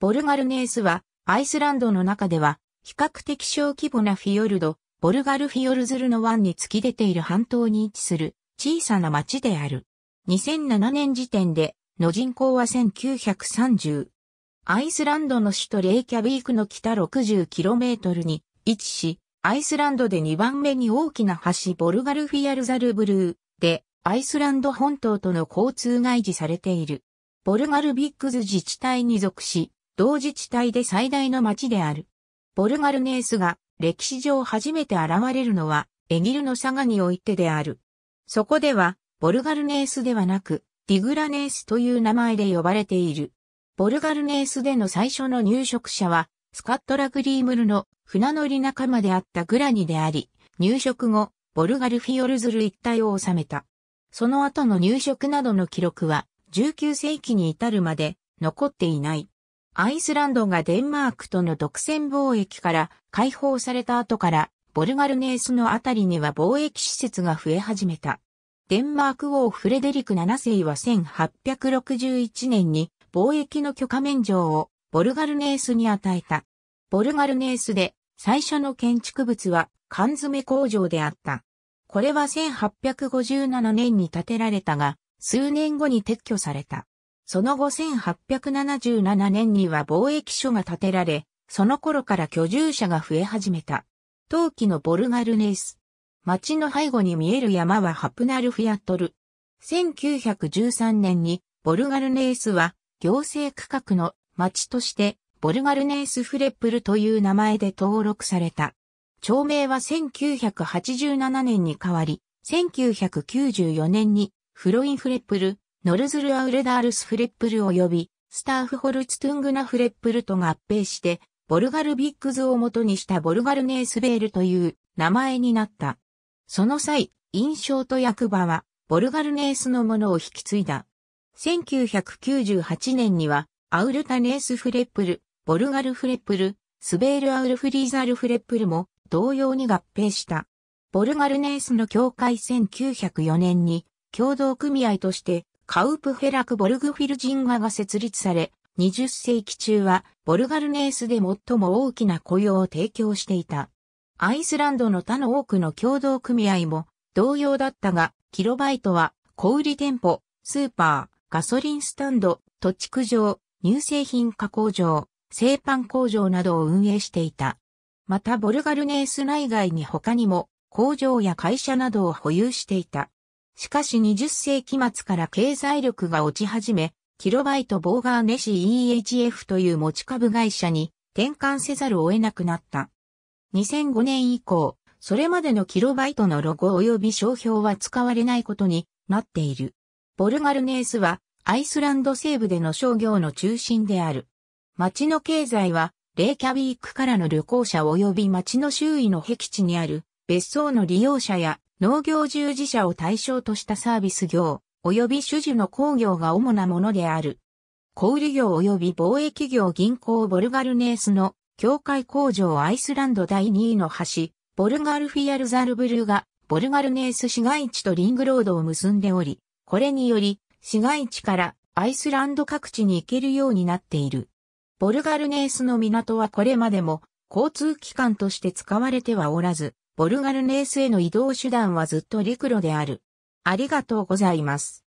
ボルガルネースは、アイスランドの中では、比較的小規模なフィヨルド、ボルガルフィヨルズルの湾に突き出ている半島に位置する小さな町である。2007年時点で、の人口は1930。アイスランドの首都レイキャビークの北 60km に位置し、アイスランドで2番目に大きな橋ボルガルフィヤルザルブルーで、アイスランド本島との交通が維持されている。ボルガルビッグズ自治体に属し、同自治体で最大の町である。ボルガルネースが歴史上初めて現れるのはエギルの佐賀においてである。そこではボルガルネースではなくディグラネースという名前で呼ばれている。ボルガルネースでの最初の入植者はスカットラグリームルの船乗り仲間であったグラニであり、入植後、ボルガルフィオルズル一帯を治めた。その後の入植などの記録は19世紀に至るまで残っていない。アイスランドがデンマークとの独占貿易から解放された後から、ボルガルネースのあたりには貿易施設が増え始めた。デンマーク王フレデリク7世は1861年に貿易の許可免状をボルガルネースに与えた。ボルガルネースで最初の建築物は缶詰工場であった。これは1857年に建てられたが、数年後に撤去された。その後1877年には貿易所が建てられ、その頃から居住者が増え始めた。陶器のボルガルネース。町の背後に見える山はハプナルフィアトル。1913年にボルガルネースは行政区画の町としてボルガルネースフレップルという名前で登録された。町名は1987年に変わり、1994年にフロインフレップルノルズルアウレダールスフレップル及び、スターフホルツトゥングナフレップルと合併して、ボルガルビックズを元にしたボルガルネースベールという名前になった。その際、印象と役場は、ボルガルネースのものを引き継いだ。1998年には、アウルタネースフレップル、ボルガルフレップル、スベールアウルフリーザルフレップルも同様に合併した。ボルガルネースの協会1904年に共同組合としてカウプフェラク・ボルグフィルジンガが設立され、20世紀中はボルガルネースで最も大きな雇用を提供していた。アイスランドの他の多くの共同組合も同様だったが、キロバイトは小売店舗、スーパー、ガソリンスタンド、土地区場、乳製品加工場、製パン工場などを運営していた。またボルガルネース内外に他にも工場や会社などを保有していた。しかし20世紀末から経済力が落ち始め、キロバイト・ボーガーネシ EHF という持ち株会社に転換せざるを得なくなった。2005年以降、それまでのキロバイトのロゴ及び商標は使われないことになっている。ボルガルネースはアイスランド西部での商業の中心である。町の経済はレイキャビークからの旅行者及び町の周囲の僻地にある別荘の利用者や農業従事者を対象としたサービス業、及び種樹の工業が主なものである。小売業及び貿易業銀行ボルガルネースの境界工場アイスランド第2位の橋、ボルガルフィアルザルブルが、ボルガルネース市街地とリングロードを結んでおり、これにより、市街地からアイスランド各地に行けるようになっている。ボルガルネースの港はこれまでも交通機関として使われてはおらず、ボルガルネースへの移動手段はずっと陸路である。ありがとうございます。